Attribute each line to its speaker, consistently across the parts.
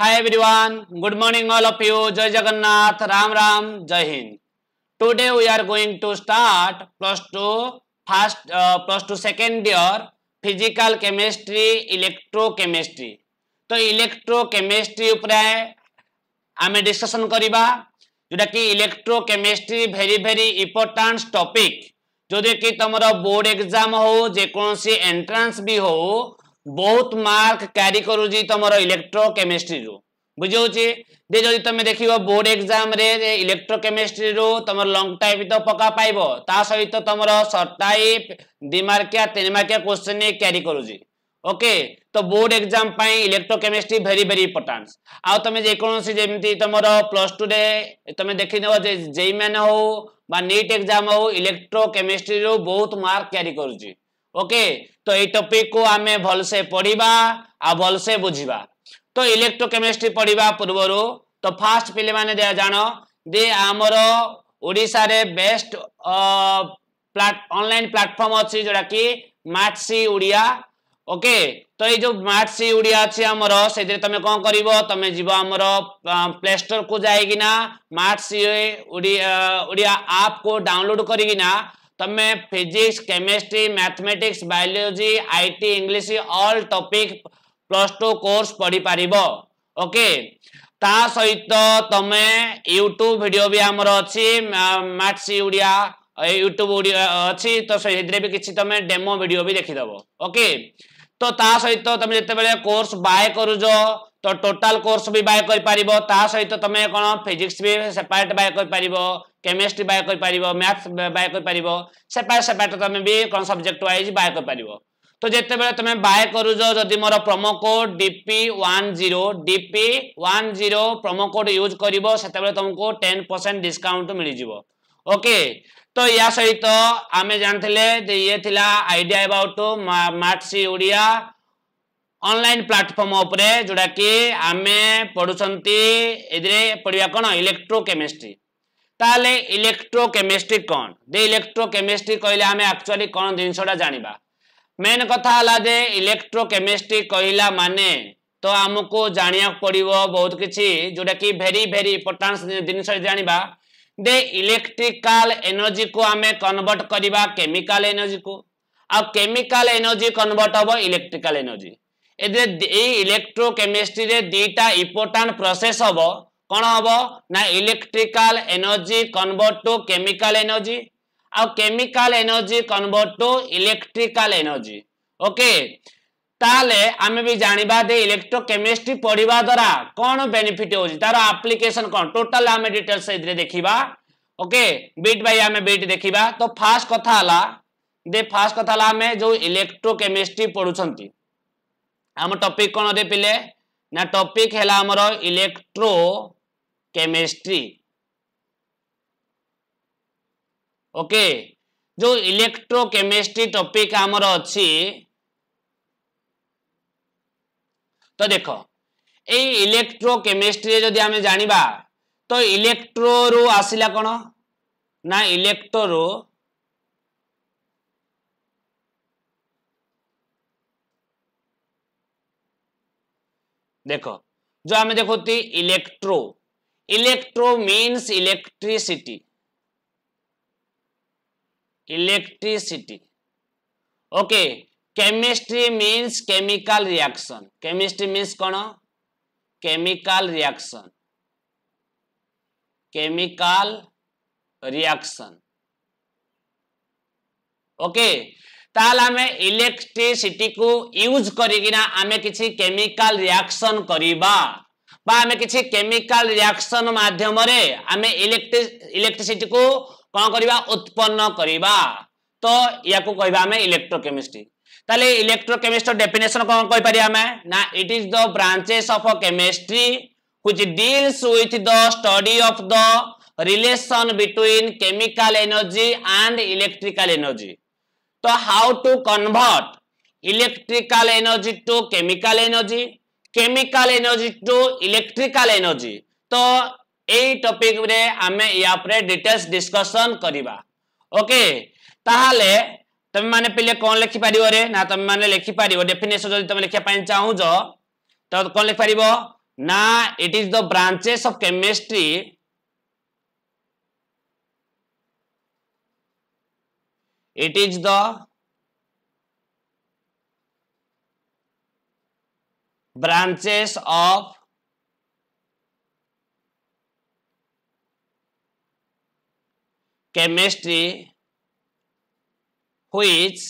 Speaker 1: Hi everyone good morning all of you जय जगन्नाथ राम राम जय Hind today we are going to start plus two first plus two second year physical chemistry electrochemistry तो electrochemistry उपरे आम discussion करवा जोटा कि electrochemistry very very important topic जो कि तुम बोर्ड एग्जाम हो जेकोसी एंट्रांस भी हो ବହୁତ ମାର୍କ କ୍ୟାରି କରୁଛି ତୁମର ଇଲେକ୍ଟ୍ରୋକେମିଷ୍ଟ୍ରିରୁ ବୁଝାଉଛି ଯେ ଯଦି ତୁମେ ଦେଖିବ ବୋର୍ଡ ଏକ୍ଜାମରେ ଇଲେକ୍ଟ୍ରୋକେମିଷ୍ଟ୍ରିରୁ ତୁମର ଲଙ୍ଗ ଟାଇପ୍ ତ ପକ୍କା ପାଇବ ତା ସହିତ ତୁମର ସର୍ଟ ଟାଇପ୍ ଦୁଇ ମାର୍କିଆ ତିନି ମାର୍କିଆ କ୍ୱେଶ୍ଚିନ୍ କ୍ୟାରି କରୁଛି ଓକେ ତ ବୋର୍ଡ ଏକ୍ଜାମ ପାଇଁ ଇଲେକ୍ଟ୍ରୋକେମିଷ୍ଟ୍ରି ଭେରି ଭେରି ଇମ୍ପୋର୍ଟାନ୍ସ ଆଉ ତୁମେ ଯେକୌଣସି ଯେମିତି ତୁମର ପ୍ଲସ୍ ଟୁରେ ତୁମେ ଦେଖିନେବ ଯେ ଜେଇମାନେ ହଉ বা ନିଟ୍ ଏକ୍ଜାମ ହଉ ଇଲେକ୍ଟ୍ରୋକେମିଷ୍ଟ୍ରିରୁ ବହୁତ ମାର୍କ କ୍ୟାରି କରୁଛି ওকে তো এই ଟପିକ୍ କୁ ଆମେ ଭଲସେ ପଢିବା ଆଉ ଭଲସେ ବୁଝିବା ତ ଇଲେକ୍ଟ୍ରୋକେମିଷ୍ଟ୍ରି ପଢିବା ପୂର୍ବରୁ ତ ଫାଷ୍ଟ ପିଲାମାନେ ଜାଣ ଯେ ଆମର ଓଡ଼ିଶାରେ ବେଷ୍ଟ ଅନଲାଇନ୍ ପ୍ଲାଟଫର୍ମ ଅଛି ଯେଉଁଟାକି ମ୍ୟାଥ୍ସି ଓଡ଼ିଆ ଓକେ ତ ଏଇ ଯେଉଁ ମ୍ୟାଥ୍ସି ଓଡ଼ିଆ ଅଛି ଆମର ସେଥିରେ ତମେ କ'ଣ କରିବ ତମେ ଯିବ ଆମର ପ୍ଲେ ଷ୍ଟୋର୍କୁ ଯାଇକିନା ମ୍ୟାଥ୍ସି ଓଡ଼ିଆ ଆପ୍କୁ ଡାଉନଲୋଡ୍ କରିକିନା તમે physics chemistry mathematics biology IT English all topic plus two course ପଢ଼ିପାରିବ ଓକେ ତା ସହିତ ତମେ ୟୁଟ୍ୟୁବ୍ ଭିଡ଼ିଓ ବି ଆମର ଅଛି ମ୍ୟାଥ୍ସ ଓଡ଼ିଆ ୟୁଟ୍ୟୁବ୍ ଅଛି ତ ସେଥିରେ ବି କିଛି ତମେ ଡେମୋ ଭିଡ଼ିଓ ବି ଦେଖିଦେବ ଓକେ ତ ତା ସହିତ ତମେ ଯେତେବେଳେ କୋର୍ସ ବାଏ କରୁଛ ତ ଟୋଟାଲ କୋର୍ସ ବି ବାଏ କରିପାରିବ ତା ସହିତ ତମେ କ'ଣ ଫିଜିକ୍ସ ବି ସେପାରେଟ୍ ବାଏ କରିପାରିବ କେମିଷ୍ଟ୍ରି ବାୟ କରିପାରିବ ମ୍ୟାଥ୍ ବାୟ କରିପାରିବ ସେପାରେଟ୍ ସେପାରେଟ୍ ତମେ ବି କ'ଣ ସବଜେକ୍ଟ ୱାଇଜ୍ ବାୟ କରିପାରିବ ତ ଯେତେବେଳେ ତମେ ବାୟ କରୁଛ ଯଦି ମୋର promo code DP one zero DP one zero promo code use କରିବ ସେତେବେଳେ ତୁମକୁ ଟେନ୍ ପରସେଣ୍ଟ ଡିସ୍କାଉଣ୍ଟ ମିଳିଯିବ ଓକେ ତ ୟା ସହିତ ଆମେ ଜାଣିଥିଲେ ଇଏ ଥିଲା ଆଇଡ଼ିଆ ଏବାଉଟ୍ ମାଟ୍ସି ଓଡ଼ିଆ ଅନଲାଇନ୍ ପ୍ଲାଟଫର୍ମ ଉପରେ ଯେଉଁଟାକି ଆମେ ପଢ଼ୁଛନ୍ତି ଏଥିରେ ପଢ଼ିବା କ'ଣ ଇଲେକ୍ଟ୍ରୋ କେମିଷ୍ଟ୍ରି তাহলে ইলেকট্রোকেমিস্ট্রি କ'ଣ ଦେ ଇଲେକ୍ଟ୍ରୋକେମିଷ୍ଟ୍ରି କହିଲେ ଆମେ ଆକ୍ଚୁଆଲି କ'ଣ ଜିନିଷଟା ଜାଣିବା ମେନ୍ କଥା ହେଲା ଯେ ଇଲେକ୍ଟ୍ରୋକେମିଷ୍ଟ୍ରି କହିଲା ମାନେ ତ ଆମକୁ ଜାଣିବାକୁ ପଡ଼ିବ ବହୁତ କିଛି ଯେଉଁଟାକି ଭେରି ଭେରି ଇମ୍ପୋର୍ଟାନ୍ସ ଜିନିଷ ଜାଣିବା ଦେ ଇଲେକ୍ଟ୍ରିକାଲ ଏନର୍ଜିକୁ ଆମେ କନଭର୍ଟ କରିବା କେମିକାଲ ଏନର୍ଜିକୁ ଆଉ କେମିକାଲ ଏନର୍ଜି କନଭର୍ଟ ହେବ ଇଲେକ୍ଟ୍ରିକାଲ ଏନର୍ଜି ଏଥିରେ ଏଇ ଇଲେକ୍ଟ୍ରୋକେମିଷ୍ଟ୍ରିରେ ଦୁଇଟା ଇମ୍ପୋର୍ଟାଣ୍ଟ ପ୍ରୋସେସ୍ ହେବ କ'ଣ ହେବ ନା electrical energy convert to chemical energy ଆଉ chemical energy convert to electrical energy okay ତାହେଲେ ଆମେ ବି ଜାଣିବା ଯେ ଇଲେକ୍ଟ୍ରୋକେମିଷ୍ଟ୍ରି ପଢିବା ଦ୍ୱାରା କ'ଣ ବେନିଫିଟ୍ ହେଉଛି ତାର ଆପ୍ଲିକେସନ୍ କ'ଣ ଟୋଟାଲ ଆମେ ଡିଟେଲ୍ସ ସେଇଥିରେ ଦେଖିବା ଓକେ ବିଟ୍ ବାଇ ଆମେ ବିଟ୍ ଦେଖିବା ତ ଫାଷ୍ଟ କଥା ହେଲା ଦେ ଫାଷ୍ଟ କଥା ହେଲା ଆମେ ଯେଉଁ ଇଲେକ୍ଟ୍ରୋକେମିଷ୍ଟ୍ରି ପଢୁଛନ୍ତି ଆମ ଟପିକ୍ କ'ଣ ରେ ପିଲେ ନା ଟପିକ୍ ହେଲା ଆମର ଇଲେକ୍ଟ୍ରୋ केमिस्ट्री ओके जो इलेक्ट्रोकेमिस्ट्री टॉपिक आमर अच्छी तो देखो ए इलेक्ट्रोकेमिस्ट्री जो दिया हमें जानी बा तो इलेक्ट्रो रो आसिला कौनो ना इलेक्ट्रो रो देखो जो हमें देखो थी electro electro means electricity electricity okay chemistry means chemical reaction chemistry means कौन chemical reaction chemical reaction okay ताल आम को यूज करा आम किसी केमिकल रिएक्शन करवा বা আমি কিছু কেমিকাল রিয়াকশন মাধ্যমে আমি ইলেকট্রিসিটি কু কম করা উৎপন্ন করা তো ইয়াকু কহবা আমি ইলেকট্রোকেমিস্ট্রি তাহলে ইলেকট্রোকেমিস্ট্রি ডেফিনেশন কম কইপারি আমি না it is the branches of chemistry which deals with the study of the relation between chemical energy and electrical energy so how to convert electrical energy to chemical energy chemical energy to electrical energy तो यही topic रे आमे यापरे details discussion करिबा okay ताहाले तुम माने पिले कोन लेखि पारिबो रे ना तुम माने लेखि पारिबो डेफिनेशन जदि तुम लेखिया पाइन चाहू जो तो कोन लेखि पारिबो ना it is the branches of chemistry it is the branches of chemistry which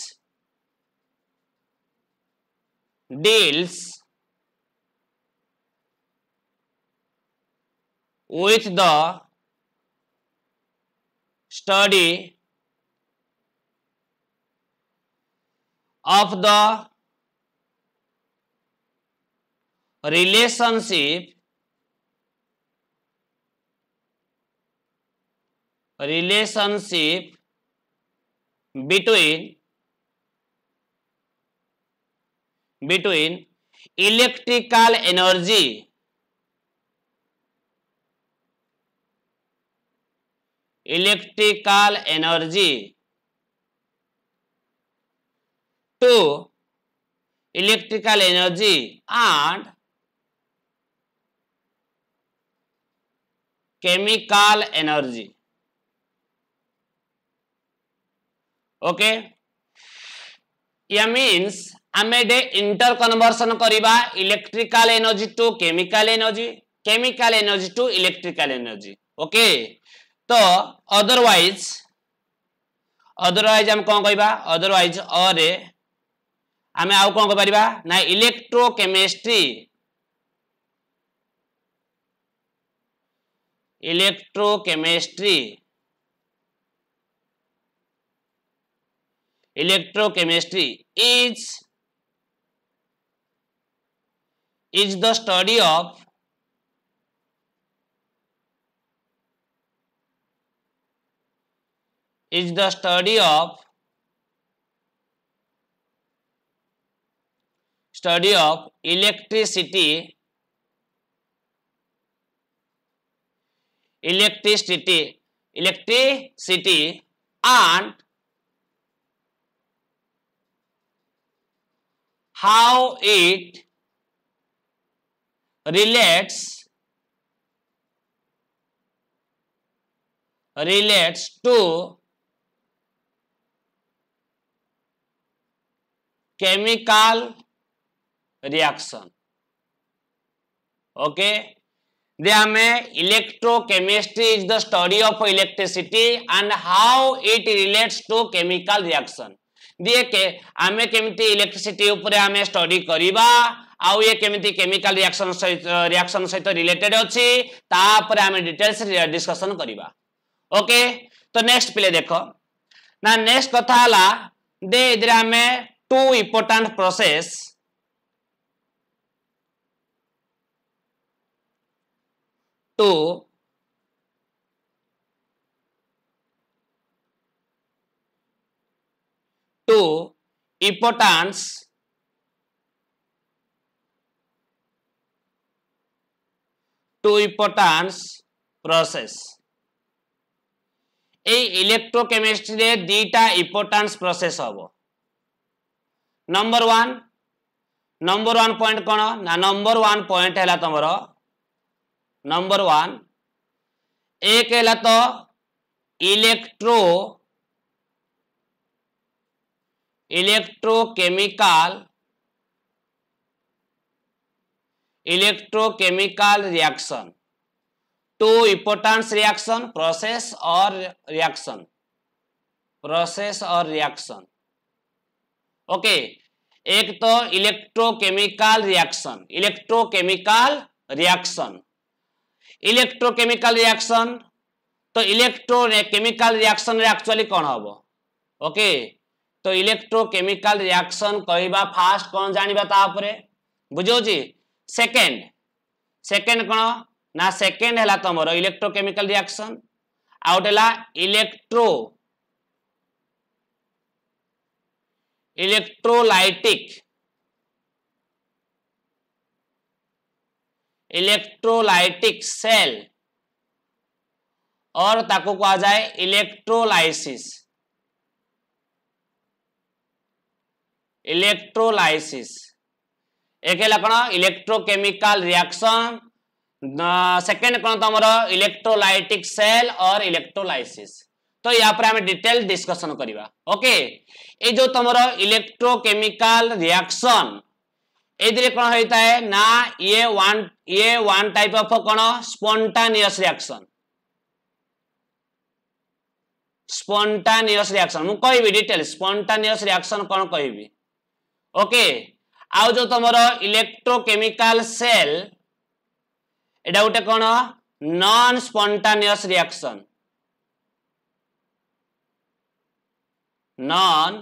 Speaker 1: deals with the study of the relationship relationship between between electrical energy electrical energy to electrical energy and chemical energy okay या means आम एटे interconversion करवा electrical energy to chemical energy chemical energy to electrical energy okay तो otherwise otherwise आम कौन कहवा otherwise अरे आम आउ कौन कहपर ना electrochemistry electrochemistry electrochemistry is is the study of is the study of study of electricity electricity electricity and how it relates relates to chemical reaction okay There, electrochemistry is the study of electricity and how it relates to chemical reaction. দিয়ে ଆମେ କେମିତି electricity ଉପରେ ଆମେ study କରିବା ଆଉ ଇଏ କେମିତି chemical reaction ସହିତ ରିଆକ୍ସନ ସହିତ ରିଲେଟେଡ୍ ଅଛି ତାପରେ ଆମେ ଡିଟେଲ୍ସ ଡିସ୍କସନ୍ କରିବା ଓକେ ତ ନେକ୍ସଟ ପିଲେ ଦେଖ ନା ନେକ୍ସଟ କଥା ହେଲା ଦେ ଏଥିରେ ଆମେ ଟୁ ଇମ୍ପୋର୍ଟାଣ୍ଟ ପ୍ରୋସେସ୍ तो two importance two importance process এই ইলেকট্রোকেমিস্ট্রি রে দুইটা ইম্পর্টেন্স প্রসেস হবো নম্বর 1 নম্বর 1 পয়েন্ট কোন না নম্বর 1 পয়েন্ট হেলা তোমার नंबर वन एक तो electro electrochemical electrochemical reaction two important reaction process और रिएक्शन प्रोसेस और रिएक्शन ओके एक तो electrochemical reaction electrochemical reaction electrochemical reaction तो इलेक्ट्रो केमिकल रिएक्शन एक्चुअली कौन हम ओके तो इलेक्ट्रोकेमिकल रिएक्शन कहवा फास्ट कौन जाना बुझे सेकेंड सेकेंड कौन ना सेकेंड है तुम इलेक्ट्रोकेमिकल रिएक्शन आउटेला इलेक्ट्रो इलेक्ट्रोलाइटिक इलेक्ट्रोलाइटिक सेल और ताको को आ जाए इलेक्ट्रोलाइसिस इलेक्ट्रोलाइसिस एक है कौन इलेक्ट्रोकेमिकल रिएक्शन सेकेंड कौन तुम इलेक्ट्रोलाइटिक सेल और इलेक्ट्रोलाइसिस तो या पर हमें डिटेल डिस्कशन करवा ओके ये जो तुम इलेक्ट्रोकेमिकल रिएक्शन ଏଥିରେ କ'ଣ ହୋଇଥାଏ ନା ଇଏ ୱାନ୍ ଇଏ ୱାନ୍ ଟାଇପ୍ ଅଫ୍ କ'ଣ ସ୍ପଣ୍ଟାନିୟସ୍ ରିଆକ୍ସନ୍ ସ୍ପଣ୍ଟାନିୟସ୍ ରିଆକ୍ସନ୍ ମୁଁ କହିବି ଡିଟେଲ ସ୍ପଣ୍ଟାନିୟସ୍ ରିଆକ୍ସନ୍ କ'ଣ କହିବି ଓକେ ଆଉ ଯେଉଁ ତୁମର ଇଲେକ୍ଟ୍ରୋକେମିକାଲ ସେଲ୍ ଏଇଟା ଗୋଟେ କ'ଣ non spontaneous reaction non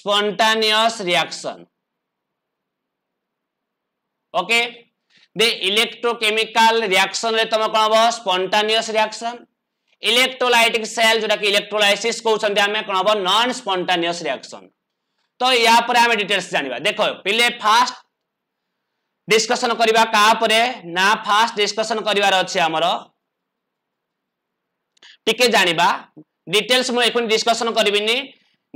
Speaker 1: spontaneous reaction. Okay. The electrochemical reaction रे तुम कौन हम spontaneous reaction. इलेक्ट्रोलाइटिक सेल जोटा कि इलेक्ट्रोलाइसिस कौन आम कौन हम नन स्पंटानियस रिएक्शन तो या आम डिटेल्स जाना देख पे फास्ट डिस्कसन करवा कापरे ना फास्ट डिस्कसन करार अच्छे आमर टिके जाना डिटेल्स मुझे डिस्कसन करबिनी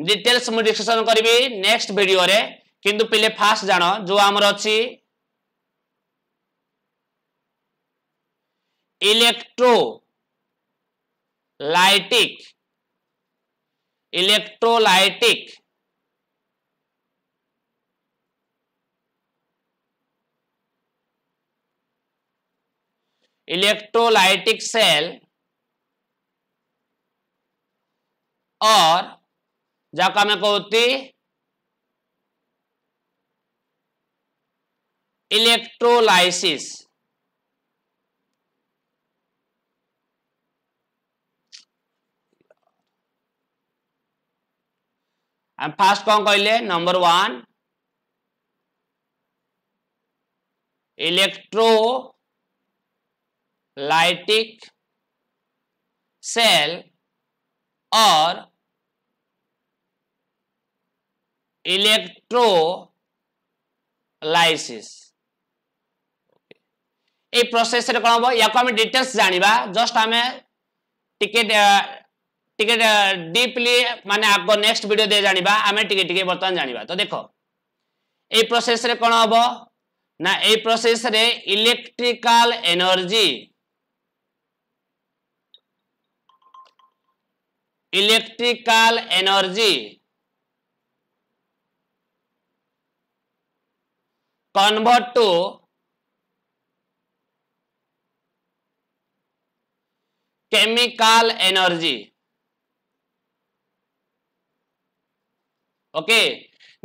Speaker 1: डिटेल्स मुझे डिस्कसन करी नेक्स्ट वीडियो रे किंतु पे फास्ट जान जो आमर अच्छी electrolytic electrolytic electrolytic cell और जाका में कहती इलेक्ट्रोलाइसिस फास्ट कौन कहले number one electrolytic cell और ইলেকট্রোলাইসিস এই প্রসেসরে କ'ଣ ହେବ ୟାକୁ ଆମେ ଡିଟେଲ୍ସ ଜାଣିବା ଜଷ୍ଟ ଆମେ ଟିକେ ଟିକେ ଡିପ୍ଲି ମାନେ ଆଗ ନେକ୍ସଟ ଭିଡ଼ିଓ ଦେଇ ଜାଣିବା ଆମେ ଟିକେ ଟିକେ ବର୍ତ୍ତମାନ ଜାଣିବା ତ ଦେଖ এই প্রসেসরে কোণ হব না এই প্রসেসরে electrical energy electrical energy convert to chemical energy. Okay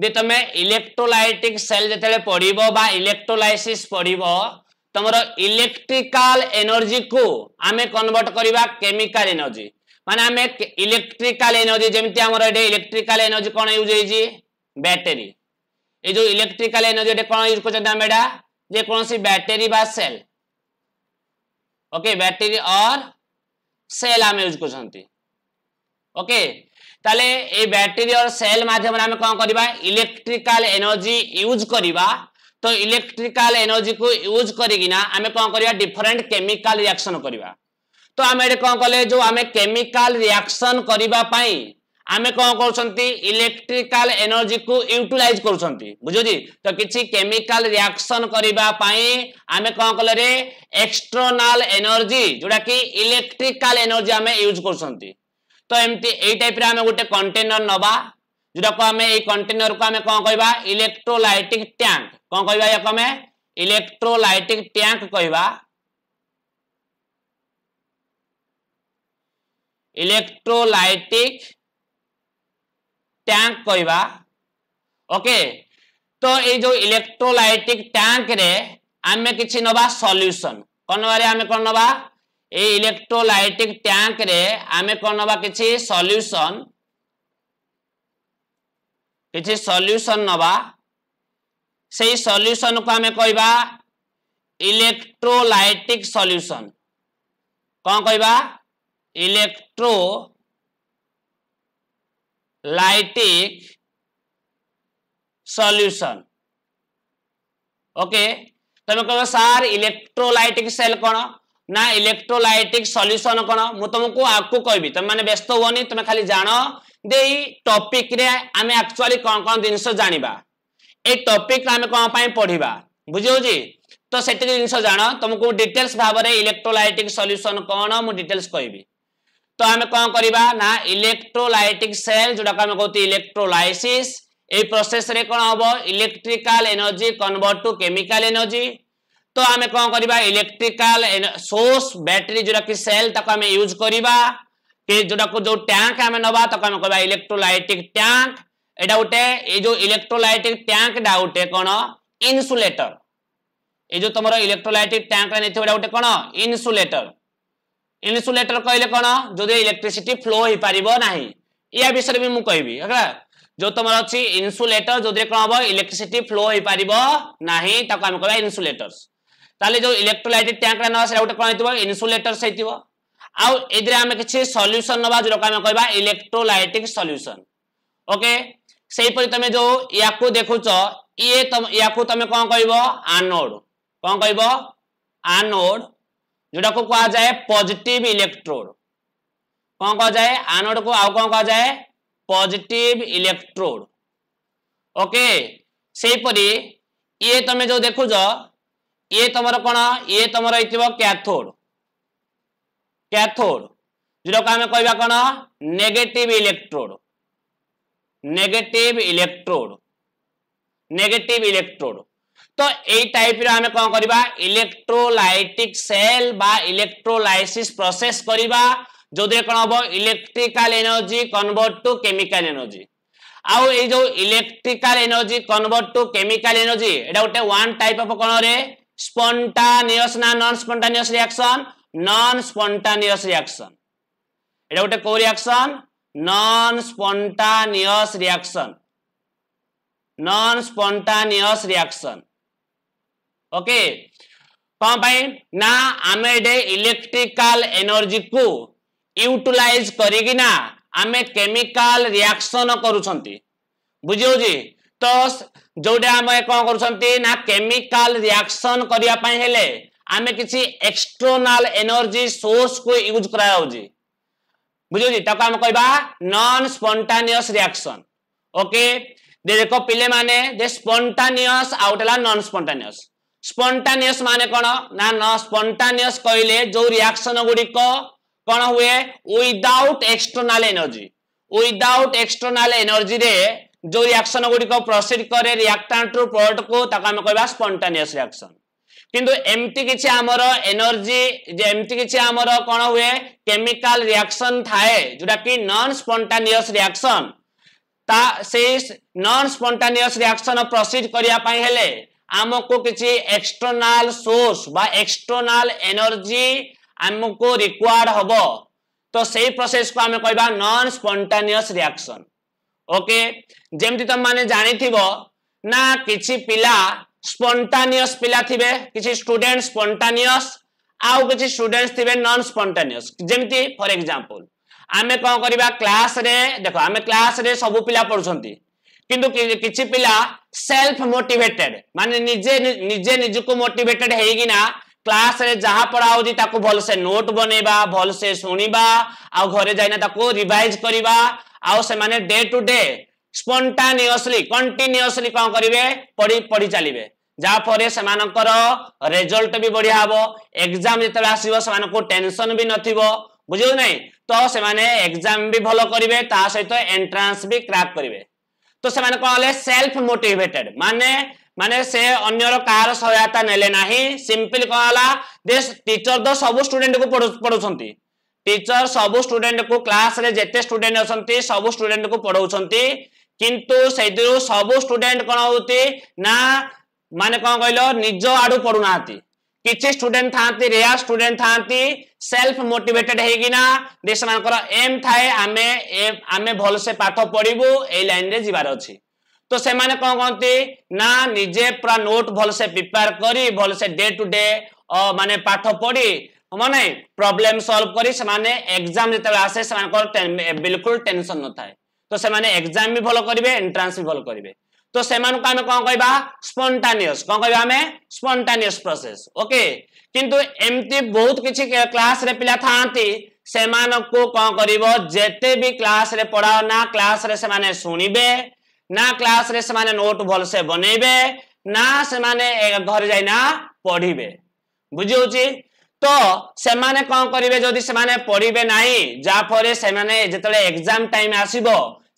Speaker 1: दे तुम इलेक्ट्रोलाइटिक सेल जिते पढ़व बा इलेक्ट्रोलाइसिस पढ़व तमरो इलेक्ट्रिकल एनर्जी को आमे कन्वर्ट करवा केमिकल एनर्जी माने आमे इलेक्ट्रिकल एनर्जी जमी आम इलेक्ट्रिकल एनर्जी कोन यूज हेजी बैटरी ये जो इलेक्ट्रिकल एनर्जी कौन यूज कर बेटा जे कौन सी बैटेरी बा सेल ओके बैटेरी और सेल आम यूज कर ताले ए बैटेरी और सेल माध्यम आम कौन करवा इलेक्ट्रिकल एनर्जी यूज करवा तो इलेक्ट्रिकल एनर्जी को यूज करा आम कौन करवा डिफरेंट केमिकल रिएक्शन करवा तो आम कौन कले जो आम केमिकल रिएक्शन करने ଆମେ କ'ଣ କରୁଛନ୍ତି ଇଲେକ୍ଟ୍ରିକାଲ ଏନର୍ଜିକୁ ୟୁଟିଲାଇଜ କରୁଛନ୍ତି ବୁଝୁଛି ତ କିଛି କେମିକାଲ ରିଆକ୍ସନ କରିବା ପାଇଁ ଆମେ କ'ଣ କଲେ ରେ ଏକ୍ସଟର୍ନାଲ ଏନର୍ଜି ଯୋଉଟାକି ଇଲେକ୍ଟ୍ରିକାଲ ଏନର୍ଜି ଆମେ ୟୁଜ କରୁଛନ୍ତି ତ ଏମିତି ଏଇ ଟାଇପ୍ରେ ଆମେ ଗୋଟେ କଣ୍ଟେନର ନବା ଯୋଉଟାକୁ ଆମେ ଏଇ କଣ୍ଟେନରକୁ ଆମେ କ'ଣ କହିବା ଇଲେକ୍ଟ୍ରୋଲାଇଟିକ ଟ୍ୟାଙ୍କ କ'ଣ କହିବା ୟାକୁ ଆମେ ଇଲେକ୍ଟ୍ରୋଲାଇଟିକ ଟ୍ୟାଙ୍କ କହିବା ଇଲେକ୍ଟ୍ରୋଲାଇଟିକ ଟ୍ୟାଙ୍କ କରିବା ଓକେ ତ ଏଇ ଯୋଉ ଇଲେକ୍ଟ୍ରୋଲାଇଟିକ ଟ୍ୟାଙ୍କରେ ଆମେ କିଛି ନବା ସଲ୍ୟୁସନ କ'ଣ ନେବାରେ ଆମେ କ'ଣ ନବା ଏଇ ଇଲେକ୍ଟ୍ରୋଲାଇଟିକ ଟ୍ୟାଙ୍କରେ ଆମେ କ'ଣ ନବା କିଛି ସଲ୍ୟୁସନ କିଛି ସଲ୍ୟୁସନ ନବା ସେଇ ସଲ୍ୟୁସନକୁ ଆମେ କହିବା ଇଲେକ୍ଟ୍ରୋଲାଇଟିକ ସଲ୍ୟୁସନ କ'ଣ କହିବା ଇଲେକ୍ଟ୍ରୋ lytic solution okay તમે કહો સાર ઇલેક્ટ્રોલાઇટિક સેલ કોણ ના ઇલેક્ટ્રોલાઇટિક સોલ્યુશન કોણ હું તમકુ આકુ કહીબી તમે મને વ્યસ્ત હોવની તમે ખાલી જાણો દે ઈ ટોપિક રે અમે એક્ચ્યુઅલી કોણ કોણ જિનિષ જાણીબા એ ટોપિક અમે કોણ પાઈ પઢીબા বুঝিহোছি তো সেটি জিনিস জাণ তোমাকে ডিটেলস ভাবে ইলেকট্রোলাইটিক সল্যুসন কোণ মু ডিটেলস কবি তো আমি কম করিবা না ইলেকট্রোলাইটিক সেল যেটাকে আমি কৌতি ইলেকট্রোলাইসিস এই প্রসেসরে কোণ হব electrical energy convert to chemical energy তো আমি কম করিবা ইলেকট্রিকাল সোর্স ব্যাটেরি যেটাকি সেল তাকে আমি ইউজ করিবা जोटा जो टैंक आम नवा तो आम कह इलेक्ट्रोलाइटिक टैंक एटा गोटे ये जो इलेक्ट्रोलाइटिक टैंक गोटे कौन इनसुलेटर ये जो तुम इलेक्ट्रोलाइटिक टैंक गोटे कौन इनसुलेटर ଇନ୍ସୁଲେଟର କହିଲେ କ'ଣ ଯଦି ଇଲେକ୍ଟ୍ରିସିଟି ଫ୍ଲୋ ହେଇପାରିବ ନାହିଁ ଏହା ବିଷୟରେ ବି ମୁଁ କହିବି ହେଲା ଯେଉଁ ତୁମର ଅଛି ଇନ୍ସୁଲେଟର ଯେଉଁଥିରେ କ'ଣ ହେବ ଇଲେକ୍ଟ୍ରିସିଟି ଫ୍ଲୋ ହେଇପାରିବ ନାହିଁ ତାକୁ ଆମେ କହିବା ଇନ୍ସୁଲେଟର୍ସ ତାହେଲେ ଯେଉଁ ଇଲେକ୍ଟ୍ରୋଲାଇଟିକ୍ ଟ୍ୟାଙ୍କଟା ନେବା ସେଇଟା ଗୋଟେ କ'ଣ ହେଇଥିବ ଇନ୍ସୁଲେଟର୍ସ ହେଇଥିବ ଆଉ ଏଥିରେ ଆମେ କିଛି ସଲ୍ୟୁସନ୍ ନେବା ଯେଉଁଟାକୁ ଆମେ କହିବା ଇଲେକ୍ଟ୍ରୋଲାଇଟିକ୍ ସଲ୍ୟୁସନ୍ ଓକେ ସେହିପରି ତମେ ଯେଉଁ ୟାକୁ ଦେଖୁଛ ଇଏ ୟାକୁ ତମେ କ'ଣ କହିବ ଆନୋଡ଼ କ'ଣ କହିବ ଆନୋଡ଼ जोटा को कहा जाए पॉजिटिव इलेक्ट्रोड कौन कहा जाए आनोड को आउ कौन कहा जाए पॉजिटिव इलेक्ट्रोड ओके सेपरी ये तुम जो देखुच ये तुम कौन ये तुम हो कैथोड कैथोड जोटा को आम कह कौन negative electrode negative electrode negative electrode তো এই টাইপর আমি কম করা ইলেকট্রোলাইটিক সেল বা ইলেকট্রোলাইসিস প্রসেস করা যদি কোণ হব electrical energy convert to chemical energy আউ এই যে electrical energy convert to chemical energy এটা গোটে ওয়ান টাইপ অফ কোণ রে স্পন্টানিয়স না নন spontaneous reaction non spontaneous reaction এটা গোটে কেউ reaction non spontaneous reaction non spontaneous reaction okay कौन ना आम एटे एनर्जी को यूटिलाइज करा आम केमिकाल रिएक्शन कर बुझे तो जोटा आम कौन कर केमिकाल रिएक्शन करने आम किसी एक्सटर्नाल एनर्जी सोर्स को यूज करा बुझे कह नन स्पंटानियस रिएक्शन ओके देखो पिले माने स्पंटानियस आउट नन स्पंटानियस स्पन्टानिय मान कौन ना न स्पंटानियस कहले जो रिएक्शन गुड़िक कौन हुए without external energy without external energy रे जो रिएक्शन गुड़िक प्रोसीड करे रिएक्टांट रु प्रोडक्ट को आम कह स्पंटानियस रिएक्शन किंतु एमती किसी आमर एनर्जी एमती किसी आमर कौन हुए केमिकल रिएक्शन थाए जोटा कि नन स्पंटानियस रिएक्शन से नॉन स्पंटानियस रिएक्शन प्रोसीड करने ଆମକୁ କିଛି ଏକ୍ସଟର୍ନାଲ ସୋର୍ସ ବା ଏକ୍ସଟର୍ନାଲ ଏନର୍ଜି ଆମକୁ ରିକ୍ୱାର୍ଡ ହବ ତ ସେଇ ପ୍ରୋସେସକୁ ଆମେ କହିବା ନନ୍ ସ୍ପଣ୍ଟାନିୟସ୍ ରିଆକ୍ସନ୍ ଓକେ ଯେମିତି ତମମାନେ ଜାଣିଥିବ ନା କିଛି ପିଲା ସ୍ପଣ୍ଟାନିୟସ୍ ପିଲା ଥିବେ କିଛି ଷ୍ଟୁଡେଣ୍ଟ ସ୍ପଣ୍ଟାନିୟସ୍ ଆଉ କିଛି ଷ୍ଟୁଡେଣ୍ଟ ଥିବେ ନନ୍ ସ୍ପଣ୍ଟାନିୟସ୍ ଯେମିତି ଫର ଏକ୍ଜାମ୍ପଲ୍ ଆମେ କ'ଣ କରିବା କ୍ଲାସ୍ରେ ଦେଖ ଆମେ କ୍ଲାସ୍ରେ ସବୁ ପିଲା ପଢ଼ୁଛନ୍ତି কিন্তু কিছু পিলা সেলফ মোটিভেটেড মানে নিজে নিজে নিজকে মোটিভেটেড হইকিনা ক্লাসে যা পড়া হচ্ছে তাকে ভালসে নোট বনাইবা ভালসে শুণবা আউ ঘরে যাইনা তাকে রিভাইজ করিবা আউ সেমানে day to day spontaneously continuously কম করিবে পড়ি পড়ি চালিবে ଯାହାଫଳରେ ସେମାନଙ୍କର ରେଜଲ୍ଟ ବି ବଢିଆ ହବ ଏକ୍ଜାମ ଯେତେବେଳେ ଆସିବ ସେମାନଙ୍କୁ ଟେନସନ ବି ନଥିବ ବୁଝିଲୁ ନାହିଁ ତ ସେମାନେ ଏକ୍ଜାମ ବି ଭଲ କରିବେ ତା ସହିତ ଏଣ୍ଟ୍ରାନ୍ସ ବି କ୍ରାକ୍ କରିବେ तो से कहले सेल्फ मोटिवेटेड माने माने से अन्यर कार सहायता नेले नाही सिंपल कहला दे टीचर तो सब स्टूडेंट को पढौछंती टीचर सब स्टूडेंट को क्लास रे जेते स्टूडेंट असंती सब स्टूडेंट को पढौछंती किंतु सेदिरु सब स्टूडेंट कोन होती ना माने कोन कहलो निज आडू पढु नाती किछि स्टूडेंट थांती रेया स्टूडेंट थांती ସେଲ୍ଫ ମୋଟିଭେଟେଡ୍ ହେଇକିନା ଦେଶମାନଙ୍କର ଏମ୍ ଥାଏ ଆମେ ଆମେ ଭଲସେ ପାଠ ପଢ଼ିବୁ ଏଇ ଲାଇନ୍ରେ ଯିବାର ଅଛି ତ ସେମାନେ କ'ଣ କହନ୍ତି ନା ନିଜେ ପୁରା ନୋଟ୍ ଭଲସେ ପ୍ରିପେୟାର କରି ଭଲସେ ଡେ ଟୁ ଡେ ମାନେ ପାଠ ପଢ଼ି ମାନେ ପ୍ରୋବ୍ଲେମ୍ ସଲ୍ଭ କରି ସେମାନେ ଏକ୍ଜାମ୍ ଯେତେବେଳେ ଆସେ ସେମାନଙ୍କର ବିଲକୁଲ ଟେନସନ୍ ନଥାଏ ତ ସେମାନେ ଏକ୍ଜାମ୍ ବି ଭଲ କରିବେ ଏଣ୍ଟ୍ରାନ୍ସ ବି ଭଲ କରିବେ তো সেমানকু আমি কোন কইবা স্পন্টানিয়াস কোন কইবা আমি স্পন্টানিয়াস প্রসেস ওকে କିନ୍ତୁ ଏମିତି ବହୁତ କିଛି କ୍ଲାସରେ ପିଲା ଥାଆନ୍ତି ସେମାନଙ୍କୁ କ'ଣ କରିବ ଯେତେ ବି କ୍ଲାସରେ ପଢ଼ାଅ ନା କ୍ଲାସରେ ସେମାନେ ଶୁଣିବେ ନା କ୍ଲାସରେ ସେମାନେ ନୋଟ୍ ଭଲସେ ବନେଇବେ ନା ସେମାନେ ଘରେ ଯାଇନା ପଢ଼ିବେ ବୁଝିହଉଛି ତ ସେମାନେ କ'ଣ କରିବେ ଯଦି ସେମାନେ ପଢ଼ିବେ ନାହିଁ ଯାହାଫଳରେ ସେମାନେ ଯେତେବେଳେ ଏକ୍ଜାମ୍ ଟାଇମ୍ ଆସିବ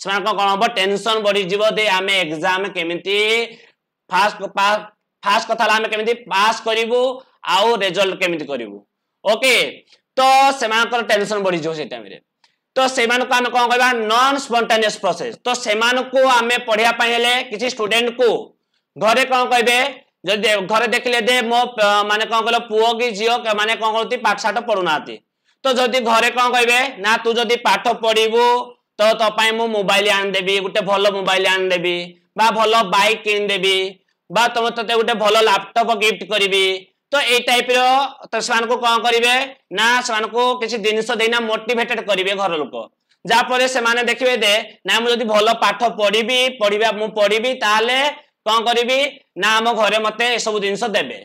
Speaker 1: ସେମାନଙ୍କ କ'ଣ ହବ ଟେନସନ୍ ବଢ଼ିଯିବ ଯେ ଆମେ ଏକ୍ଜାମ୍ କେମିତି ଫାଷ୍ଟ ଫାଷ୍ଟ କଥା ହେଲା ଆମେ କେମିତି ପାସ୍ କରିବୁ ଆଉ ରେଜଲ୍ଟ କେମିତି କରିବୁ ଓକେ ତ ସେମାନଙ୍କର ଟେନସନ୍ ବଢ଼ିଯିବ ସେଇ ଟାଇମ୍ରେ ତ ସେମାନଙ୍କୁ ଆମେ କ'ଣ କହିବା ନନ୍ ସ୍ପଣ୍ଟାନିୟସ୍ ପ୍ରୋସେସ୍ ତ ସେମାନଙ୍କୁ ଆମେ ପଢ଼ିବା ପାଇଁ ହେଲେ କିଛି ଷ୍ଟୁଡେଣ୍ଟକୁ ଘରେ କ'ଣ କହିବେ ଯଦି ଘରେ ଦେଖିଲେ ଯେ ମୋ ମାନେ କ'ଣ କହିଲ ପୁଅ କି ଝିଅ ମାନେ କ'ଣ କରନ୍ତି ପାଠଶାଠ ପଢ଼ୁନାହାନ୍ତି ତ ଯଦି ଘରେ କ'ଣ କହିବେ ନା ତୁ ଯଦି ପାଠ ପଢ଼ିବୁ ତ ତୋ ପାଇଁ ମୁଁ ମୋବାଇଲ ଆଣିଦେବି ଗୋଟେ ଭଲ ମୋବାଇଲ ଆଣିଦେବି বা ଭଲ ବାଇକ୍ କିଣିଦେବି বা ତମ ତତେ ଗୋଟେ ଭଲ ଲାପଟପ୍ ଗିଫ୍ଟ କରିବି তো এই টাইপর তো সে কম করবে না সে কিছু জিনিস দিয়ে মোটিভেটেড করবে ঘর লোক যাফলে সে দেখবে দে না যদি ভালো পাঠ পড়বি পড়া মু পড়বি তাহলে কম করবি না আম ঘরে মতো এসব জিনিস দেবে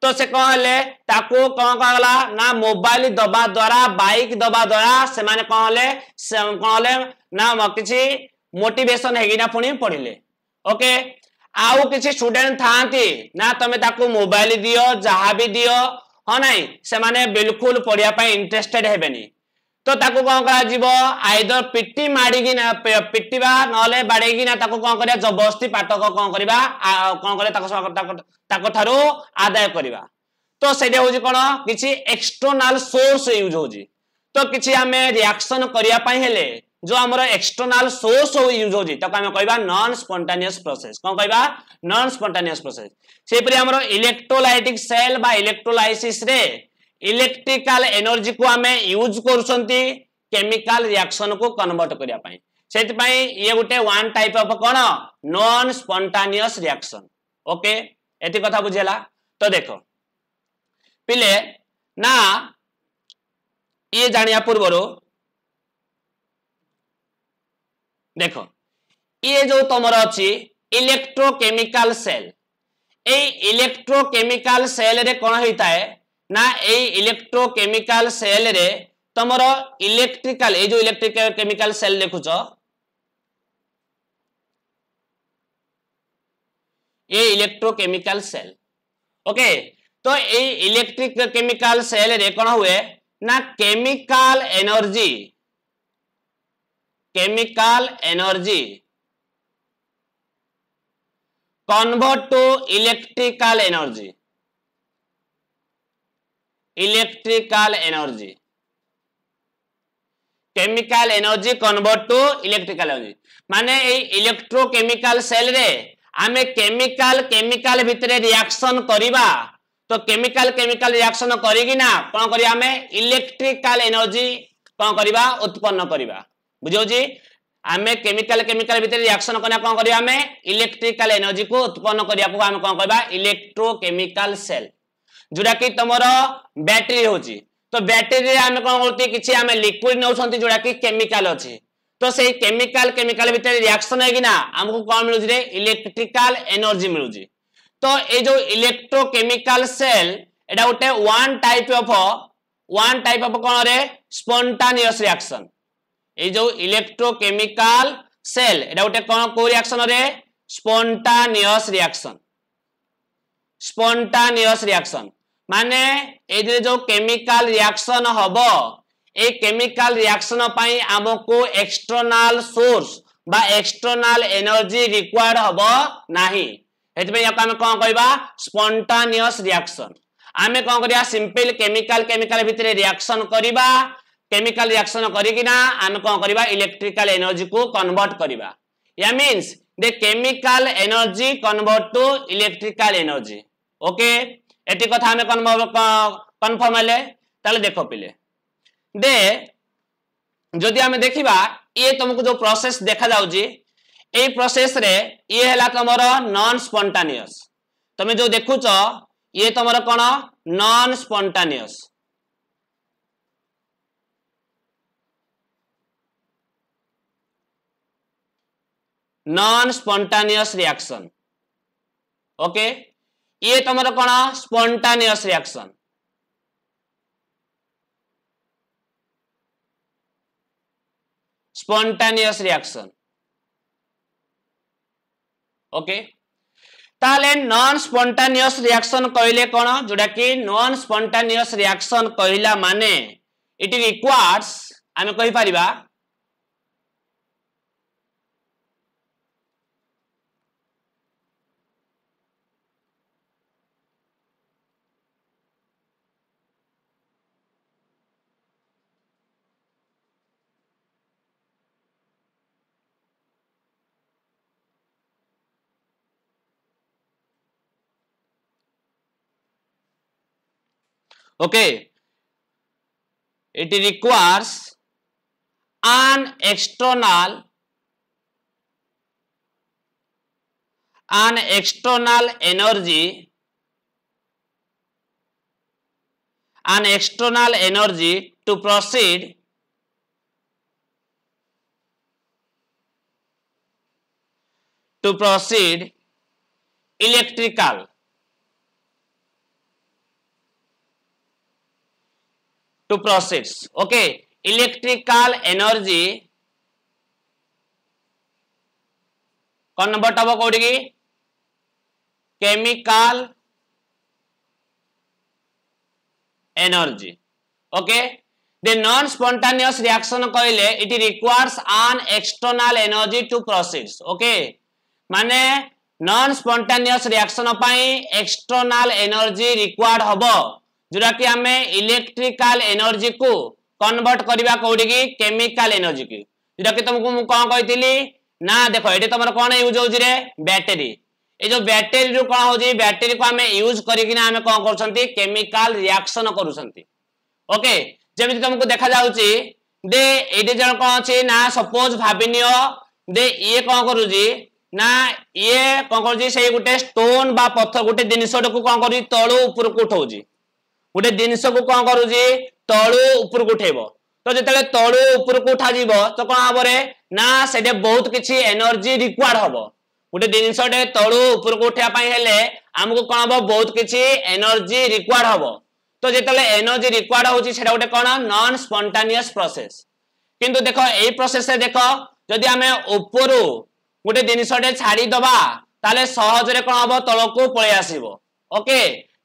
Speaker 1: তো সে কম হলে তাকে কম কলা না মোবাইল দবা দ্বারা বাইক দবা দ্বারা সে কম হলে কম হলে না কিছু মোটিভেশন হইকিনা পুঁ পড়লে ওকে ଆଉ କିଛି ଷ୍ଟୁଡେଣ୍ଟ ଥାଆନ୍ତି ନା ତମେ ତାକୁ ମୋବାଇଲ ଦିଅ ଯାହା ବି ଦିଅ ହଁ ନାହିଁ ସେମାନେ ବିଲକୁଲ ପଢିବା ପାଇଁ ଇଣ୍ଟରେଷ୍ଟେଡ ହେବେନି ତ ତାକୁ କ'ଣ କରାଯିବ ଆଇଦର ପିଟି ମାରିକିନା ପିଟିବା ନହେଲେ ବାଡ଼େଇକିନା ତାକୁ କ'ଣ କରିବା ଜବରଦସ୍ତି ପାଠକ କ'ଣ କରିବା କ'ଣ କରିବା ତାକୁ ତାଙ୍କ ଠାରୁ ଆଦାୟ କରିବା ତ ସେଇଟା ହେଉଛି କ'ଣ କିଛି ଏକ୍ସଟର୍ନାଲ ସୋର୍ସ ୟୁଜ୍ ହେଉଛି ତ କିଛି ଆମେ ରିଆକ୍ସନ କରିବା ପାଇଁ ହେଲେ जो आम एक्सटर्नाल सोर्स यूज होने कह नन स्पंटानिस् प्रोसेस कौन कह नन स्पंटानिस् प्रोसेस से इलेक्ट्रोलाइटिक सेल बा इलेक्ट्रोलाइसीस इलेक्ट्रिकाल एनर्जी को आम यूज करेमिकाल रिएक्शन को कनवर्ट करने से ये गोटे वन टाइप अफ कौन नन स्पंटानिस् रिएक्शन ओके ये कथा बुझेगा तो देख पिले ना ये जाना पूर्व দেখ ইয়ে যে তোমার অছি ইলেকট্রোকেমিকাল সেল এই ইলেকট্রোকেমিকাল সেলরে কোণ হয়ে থাকে না এই ইলেকট্রোকেমিকাল সেলরে তোমার ইলেকট্রিকাল এই যে ইলেকট্রিকেমিকাল সেল দেখুছ এই ইলেকট্রোকেমিকাল সেল ওকে তো এই ইলেকট্রিকেমিকাল সেলরে কোণ হুয়ে না chemical energy chemical energy convert to electrical energy electrical energy chemical energy convert to electrical energy মানে এই ইলেকট্রোকেমিক্যাল সেল রে আমি কেমিক্যাল কেমিক্যাল ভিতরে রিয়াকশন করিবা তো কেমিক্যাল কেমিক্যাল রিয়াকশন করিকি না কোন করি আমি ইলেকট্রিক্যাল এনার্জি কোন করিবা উৎপন্ন করিবা बुझे आम केमिकाल केमिकाल भितर रिएक्शन करना कौन कर इलेक्ट्रिकाल एनर्जी को उत्पन्न करने को आम कौन कहवा इलेक्ट्रोकेमिकाल सेल जोटा कि तुम बैटेरी हूँ तो बैटेरी आम कौन करते किसी आम लिक्विड नौ जोटा कि केमिकाल अच्छे तो से केमिकाल केमिकाल भितर रिएक्शन है आमको कौन मिलूचे इलेक्ट्रिकाल एनर्जी मिलूँ तो ये जो इलेक्ट्रोकेमिकाल सेल एटा गोटे one type of one type of कौन रे स्पंटानियस रिएक्शन ए जो इलेक्ट्रोकेमिकल सेल एटा उठे कोन को रिएक्शन रे स्पोंटेनियस रिएक्शन स्पोंटेनियस रिएक्शन माने ए जे जो केमिकल रिएक्शन होबो ए केमिकल रिएक्शन पई हमको एक्सटर्नल सोर्स बा एक्सटर्नल एनर्जी रिक्वायर्ड होबो नाही हेत पई आपन कोन कहबा स्पोंटेनियस रिएक्शन आमे कोन करिया सिंपल केमिकल केमिकल भितरे रिएक्शन करिबा केमिकल रिएक्शन करा आम कौन करवा इलेक्ट्रिकल एनर्जी को कन्वर्ट करवा या means the chemical energy convert to electrical energy okay ये कथा आम कनफर्म हेले देख पिले दे जदि आम देखा ये तुमको जो प्रोसेस देखा जाउजी ए प्रोसेस रे ये हला तुमर नॉन स्पॉन्टेनियस तुम जो देखुच ये तुमर कौन none spontaneous non-spontaneous reaction. Okay. ये तुम्हारा कौन spontaneous reaction. spontaneous reaction. Okay. তাহলে নন স্পন্টানিয়স রিয়াকশন কহিলে কোন যেটা কি নন স্পন্টানিয়স রিয়াকশন কহিলা মানে ইট রিকোয়ার্ডস
Speaker 2: আমি কইপারিবা
Speaker 1: okay it requires an external an external energy an external energy to proceed to proceed electrical to process okay electrical energy convert habo koudi ki chemical energy okay the non spontaneous reaction कहले it requires an external energy to process okay माने non spontaneous reaction पाई external energy required हबो जोटा कि आम electrical energy को convert करवा कौटी की chemical energy की जोटा कि तुमको कौन कही ना देख ये तुम कौन यूज हो बैटेरी ये जो बैटेरी रू कौन हो बैटेरी को आम यूज करना आम कौन करमिकाल केमिकाल रिएक्शन करके जमी तुमको देखा जा दे ये जन कौन अच्छे ना सपोज भावनी दे ये कौन कर ना ये कौन कर स्टोन बा पथर गोटे जिनस कौन कर तलू उपरक उठाऊ ଗୋଟେ ଜିନିଷକୁ କ'ଣ କରୁଛି ତଳୁ ଉପରକୁ ଉଠେଇବ ତ ଯେତେବେଳେ ତଳୁ ଉପରକୁ ଉଠାଯିବ ତ କ'ଣ ହବରେ ନା ସେଠି ବହୁତ କିଛି ଏନର୍ଜି ରିକ୍ୱାର୍ଡ ହବ ଗୋଟେ ଜିନିଷଟେ ତଳୁ ଉପରକୁ ଉଠେଇବା ପାଇଁ ହେଲେ ଆମକୁ କ'ଣ ହବ ବହୁତ କିଛି ଏନର୍ଜି ରିକ୍ୱାର୍ଡ ହବ ତ ଯେତେବେଳେ ଏନର୍ଜି ରିକ୍ୱାର୍ଡ ହଉଛି ସେଟା ଗୋଟେ କ'ଣ ନନ୍ ସ୍ପଣ୍ଟାନିୟସ୍ ପ୍ରୋସେସ୍ କିନ୍ତୁ ଦେଖ ଏଇ ପ୍ରୋସେସରେ ଦେଖ ଯଦି ଆମେ ଉପରୁ ଗୋଟେ ଜିନିଷଟେ ଛାଡ଼ିଦବା ତାହେଲେ ସହଜରେ କ'ଣ ହବ ତଳକୁ ପଳେଇ ଆସିବ ଓକେ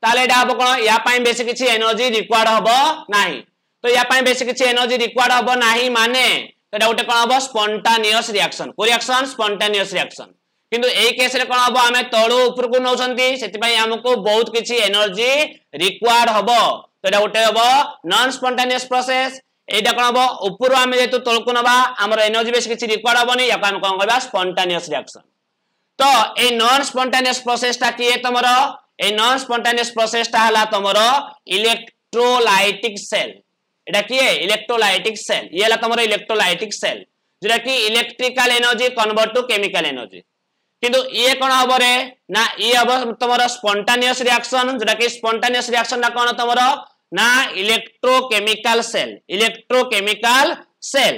Speaker 1: ତାହେଲେ ଏଇଟା ହବ କ'ଣ ୟା ପାଇଁ ବେଶୀ କିଛି ଏନର୍ଜି ରିକ୍ୱାର୍ଡ ହବ ନାହିଁ ତ ୟା ପାଇଁ ବେଶୀ କିଛି ଏନର୍ଜି ରିକ୍ୱାର୍ଡ ହବ ନାହିଁ ମାନେ ଏଇଟା ଗୋଟେ କ'ଣ ହବ ସ୍ପଣ୍ଟାନିୟସ୍ ରିଆକ୍ସନ୍ କୋ ରିଆକ୍ସନ୍ ସ୍ପଣ୍ଟାନିୟସ୍ ରିଆକ୍ସନ୍ କିନ୍ତୁ ଏଇ କେସରେ କ'ଣ ହବ ଆମେ ତଳୁ ଉପରକୁ ନେଉଛନ୍ତି ସେଥିପାଇଁ ଆମକୁ ବହୁତ କିଛି ଏନର୍ଜି ରିକ୍ୱାର୍ଡ ହବ ତ ଏଇଟା ଗୋଟେ ହବ ନନ୍ ସ୍ପଣ୍ଟାନିୟସ୍ ପ୍ରୋସେସ୍ এইটা কোণ হব উপর আমি যেহেতু তলকু নবা আমার এনর্জি বেশি কিছু রিকোয়ার্ড হবনি ইয়াকে আমি কোণ কবা স্পন্টানিয়াস রিয়াকশন তো এই নন স্পন্টানিয়াস প্রসেসটা কি তোমার এই নন স্পন্টানিয়াস প্রসেসটা হল তোমার ইলেকট্রোলাইটিক সেল এটা কি ইলেকট্রোলাইটিক সেল ইয়ে হল তোমার ইলেকট্রোলাইটিক সেল যেটা কি electrical energy convert to chemical energy কিন্তু ইয়ে কোন হব রে না ইয়ে হব তোমার স্পন্টানিয়াস রিয়াকশন যেটা কি স্পন্টানিয়াস রিয়াকশনটা কোন তোমার না ইলেকট্রোকেমিকাল সেল ইলেকট্রোকেমিকাল সেল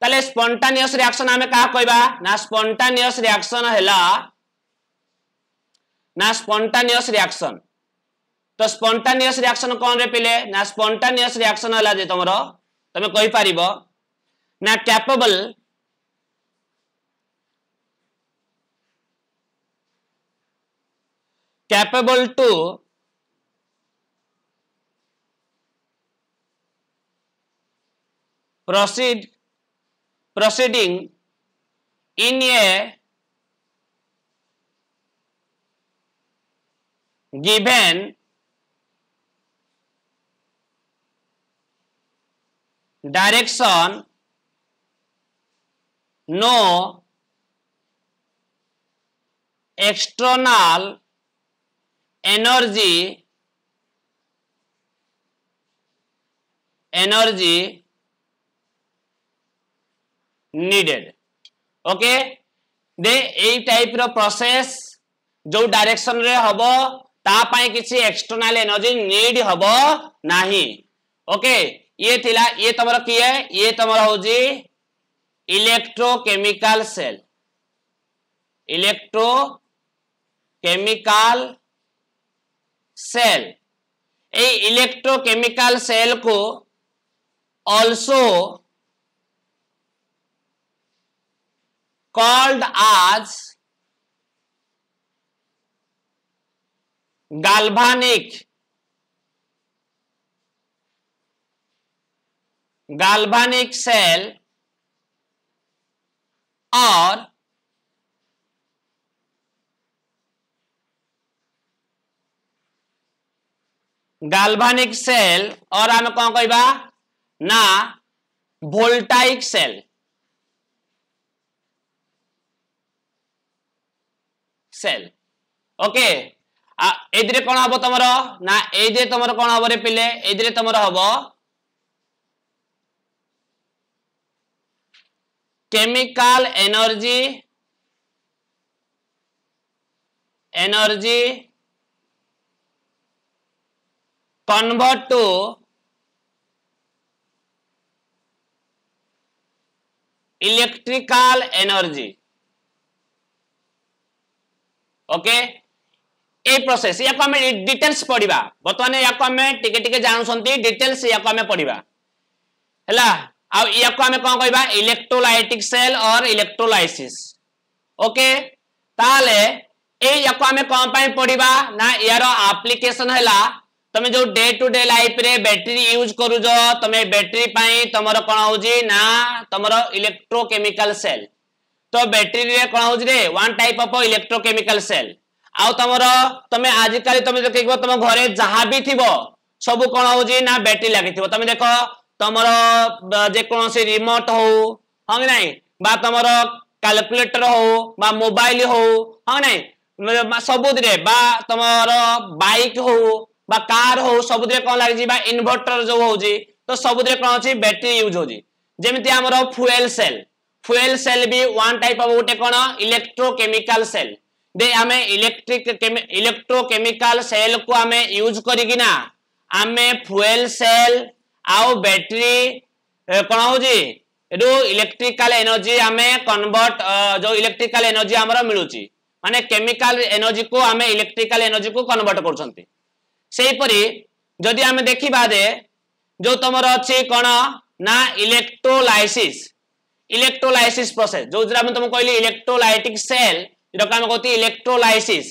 Speaker 1: তাহলে স্পন্টানিয়াস রিয়াকশন আমি কাহা কইবা না স্পন্টানিয়াস রিয়াকশন হেলা ना स्पंटानियस रिएक्शन तो स्पंटानियस रिएक्शन कौन रे पिले ना स्पंटानियस रिएक्शन हला जे तमरो तमे कहि पारिबो ना capable capable to proceed proceeding in a given direction no external energy energy needed okay दे एई टाइप रो प्रोसेस जो डायरेक्शन रे हबो तापाई किसी एक्सटर्नाल एनर्जी नीड हम ना ओके ये थिला ये तुम किए ये तुम हूँ electrochemical cell electrochemical cell ए इलेक्ट्रोकेमिकल सेल को also called as galvanic गाल्भानिक cell और गाल्भानिक सेल और आम कौन कह ना voltaic cell cell okay okay. ଏଇଥିରେ କ'ଣ ହବ ତମର ନା ଏଇଥିରେ ତମର କ'ଣ ହବ ରେ ପିଲେ ଏଇଥିରେ ତମର ହବ chemical energy energy convert to electrical energy okay ए प्रोसेस या को हमें डिटेल्स पढ़ीबा बतवाने या को हमें टिके टे जानते डिटेल्स या को हमें पढ़ीबा पढ़ा आ या को हमें कोन कहबा इलेक्ट्रोलाइटिक सेल और इलेक्ट्रोलाइसिस ओके ताले ए या को हमें कोन कौन पढ़ीबा ना यार एप्लीकेशन है तमे जो डे टू डे लाइफ रे बैटरी यूज करू जो तमे बैटरी बैटेरी तमरो कोन होजी ना तमरो इलेक्ट्रोकेमिकल सेल तो बैटरी रे कोन होजी रे one type of electrochemical cell ଆଉ ତମର ତମେ ଆଜିକାଲି ତମେ ଦେଖିବ ତମ ଘରେ ଯାହା ବି ଥିବ ସବୁ କଣ ହଉଛି ନା ବ୍ୟାଟେରୀ ଲାଗିଥିବ ତମେ ଦେଖ ତମର ଯେକୌଣସି ରିମୋଟ ହଉ ହଁ କି ନାଇଁ ବା ତମର କାଲକୁଲେଟର ହଉ ବା ମୋବାଇଲ ହଉ ହଁ ନାଇଁ ସବୁଥିରେ ବା ତମର ବାଇକ ହଉ বা কার হো সবুদে কম লাগছে বা ইনভর্টর যে হচ্ছে তো সবুদে কম হচ্ছে ব্যাটেরি ইউজ হচ্ছে যেমি আমার ফুয়েল সেল ফুয়েল সেল বি ওয়ান টাইপ অফ গোটে কোণ ইলেকট্রোকেমিকাল সেল दे आमे इलेक्ट्रिक इलेक्ट्रोकेमिकल सेल को आमे यूज करिकिना आमे फ्यूल सेल आउ बैटरी कौन हो एटू इलेक्ट्रिकल एनर्जी आमे कन्वर्ट जो इलेक्ट्रिकल एनर्जी आम मिलूँ मानने केमिकाल एनर्जी को आमे इलेक्ट्रिकल एनर्जी को कनवर्ट करपरी जदि आम देखा दे जो तुम अच्छी कौन ना इलेक्ट्रोलाइसिस इलेक्ट्रोलाइसिस प्रोसेस जो आम तुम कहली इलेक्ट्रोलाइटिक सेल ಇದಕ್ಕೆ ನಾವು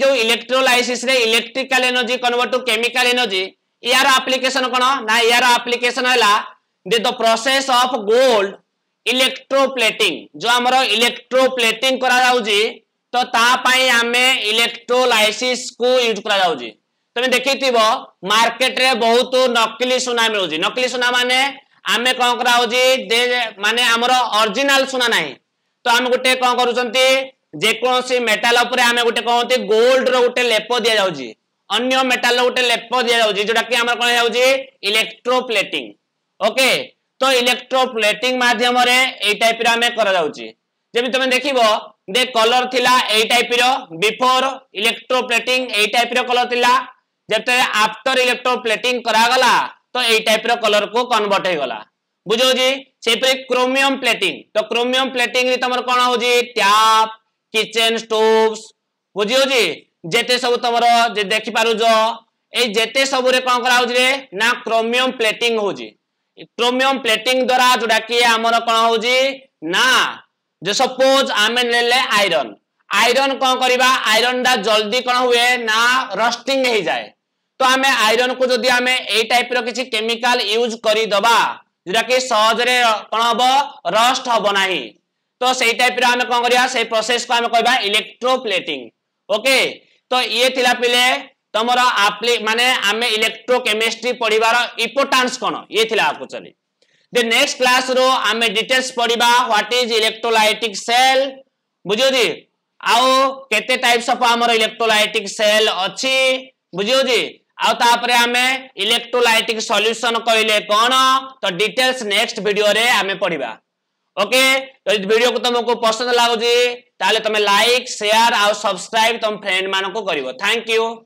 Speaker 1: जो इलेक्ट्रोलाइसिस रे electrical energy convert to chemical energy यार एप्लीकेशन कोन ना यार एप्लीकेशन हला the process of gold electroplating जो हमरो इलेक्ट्रोप्लेटिंग करा जाउ जी तो ता पाई हमें इलेक्ट्रोलाइसिस को यूज करा जाउ जी तमे देखिथिबो मार्केट रे बहुत नकली सुना मिलु जी नकली सुना माने आमे कोन करा जाउ जी माने हमरो ओरिजिनल सोना नाही तो हम गोटे कोन करू ଯେକୌଣସି ମେଟାଲ ଉପରେ ଆମେ ଗୋଟେ କଣ କହନ୍ତି ଗୋଲ୍ଡ ର ଗୋଟେ ଲେପ ଦିଆଯାଉଛି ଅନ୍ୟ ମେଟାଲ ର ଗୋଟେ ଲେପ ଦିଆଯାଉଛି ଯୋଉଟା କି ଆମର କଣ ହେଉଛି ଇଲେକ୍ଟ୍ରୋପ୍ଲେଟିଂ ଓକେ ତ ଇଲେକ୍ଟ୍ରୋପ୍ଲେଟିଂ ମାଧ୍ୟମରେ ଏଇ ଟାଇପ ର ଆମେ କରାଯାଉଛି ଯେମିତି ତମେ ଦେଖିବ ଦେ କଲର ଥିଲା ଏଇ ଟାଇପ ର ବିଫୋର ଇଲେକ୍ଟ୍ରୋପ୍ଲେଟିଂ ଏଇ ଟାଇପ ର କଲର ଥିଲା ଯେତେବେଳେ ଆଫ୍ଟର ଇଲେକ୍ଟ୍ରୋପ୍ଲେଟିଂ କରାଗଲା ତ ଏଇ ଟାଇପ ର କଲର କୁ କନଭର୍ଟ ହେଇଗଲା ବୁଝଉଛି ସେହିପରି କ୍ରୋମିୟମ ପ୍ଲେଟିଂ ତ କ୍ରୋମିୟମ ପ୍ଲେଟିଂ ରେ ତମର କଣ ହଉଛି ଟ୍ୟାପ કિચન સ્ટોવ્સ বুঝি হচ্ছে যেতে সব তোমার যে দেখিপারুছ এই যেতে সবুরে কম করা হচ্ছে না ক্রোমিয়ম প্লেটিং হচ্ছে ক্রোমিয়ম প্লেটিং দ্বারা যেটা কি আমার কম হচ্ছে না যে সপোজ আমি নেলে আইরন আইরন কম করা আইরনটা জলদি কম হুয়ে না রস্টিং হয়ে যায় তো আমি আইরন কু যদি আমি এই টাইপর কিছু কেমিকাল ইউজ করে দেবা যেটা কি সহজে কম হব রস্ট হব না तो सही टाइप हमें कौन करिया सही प्रोसेस को आम कह इलेक्ट्रोप्लेटिंग ओके तो ये थिला पिले तुमर आपले माने हमें इलेक्ट्रोकेमिस्ट्री पढ़वार इंपोर्टान्स कौन ये थिला एक्चुअली द नेक्स्ट क्लास रो हमें डिटेल्स पढ़ा व्हाट इज इलेक्ट्रोलाइटिक सेल जी आओ केते टाइप्स ऑफ आमर इलेक्ट्रोलाइटिक सेल अच्छी बुझे ଆଉ ତାପରେ ଆମେ ଇଲେକ୍ଟ୍ରୋଲାଇଟିକ ସଲ୍ୟୁସନ କହିଲେ କଣ ତ ଡିଟେଲ୍ସ ନେକ୍ସଟ ଭିଡିଓରେ ଆମେ ପଢିବା ओके यदि वीडियो को तुमको पसंद जी ताले तुम्हें लाइक शेयर आउ सब्सक्राइब तुम फ्रेंड मानको कर थैंक यू